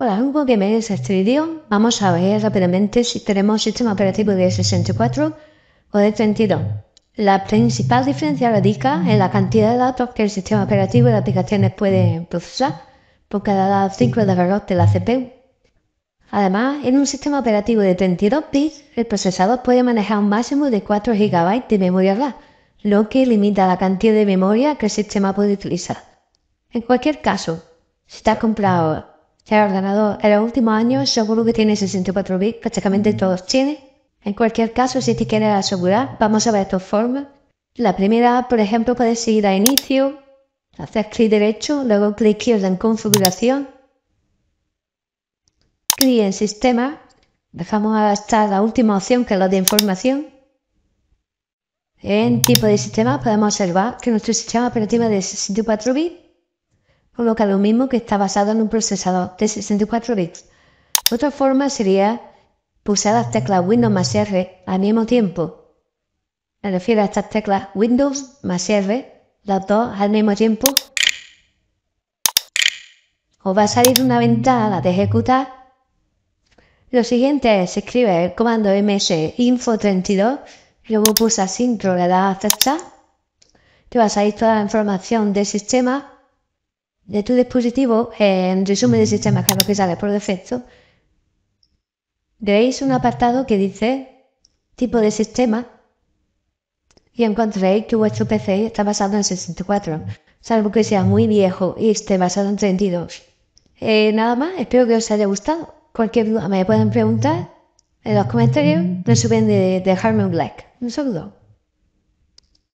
Hola Hugo, bienvenidos a este vídeo. Vamos a ver rápidamente si tenemos sistema operativo de 64 o de 32. La principal diferencia radica en la cantidad de datos que el sistema operativo de aplicaciones puede procesar por cada 5 de de la CPU. Además, en un sistema operativo de 32 bits, el procesador puede manejar un máximo de 4 GB de memoria RAM, lo que limita la cantidad de memoria que el sistema puede utilizar. En cualquier caso, si te has comprado el ordenador el último año, seguro que tiene 64 bits, prácticamente mm. todos tienen. En cualquier caso, si te quieres asegurar, vamos a ver estos formas. La primera, por ejemplo, puedes ir a Inicio, hacer clic derecho, luego clic izquierdo en Configuración, clic en Sistema, dejamos hasta la última opción que es la de Información. En tipo de sistema podemos observar que nuestro sistema operativo es de 64 bits coloca lo mismo que está basado en un procesador de 64 bits. Otra forma sería pulsar las teclas Windows más R al mismo tiempo. Me refiero a estas teclas Windows más R, las dos al mismo tiempo. Os va a salir una ventana de ejecutar. Lo siguiente es escribe el comando ms info32, luego pulsa sin le a aceptar. Te va a salir toda la información del sistema de tu dispositivo eh, en resumen de mm. sistema que que sale por defecto, veréis un apartado que dice tipo de sistema y encontraréis que vuestro PC está basado en 64, salvo que sea muy viejo y esté basado en 32. Eh, nada más, espero que os haya gustado. Cualquier duda me pueden preguntar en los comentarios. No se de dejarme un like. Un saludo.